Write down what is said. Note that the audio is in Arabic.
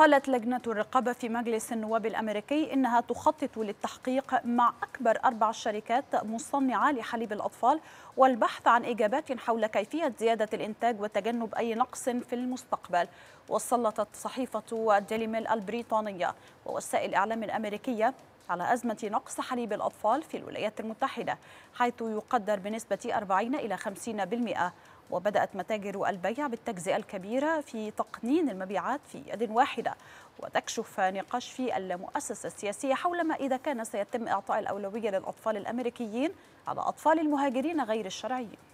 قالت لجنة الرقابة في مجلس النواب الأمريكي إنها تخطط للتحقيق مع أكبر أربع شركات مصنعة لحليب الأطفال والبحث عن إجابات حول كيفية زيادة الإنتاج وتجنب أي نقص في المستقبل وسلطت صحيفة ديليميل البريطانية ووسائل الإعلام الأمريكية على أزمة نقص حليب الأطفال في الولايات المتحدة حيث يقدر بنسبة 40 إلى 50% وبدأت متاجر البيع بالتجزئة الكبيرة في تقنين المبيعات في يد واحدة وتكشف نقاش في المؤسسة السياسية حول ما إذا كان سيتم إعطاء الأولوية للأطفال الأمريكيين على أطفال المهاجرين غير الشرعيين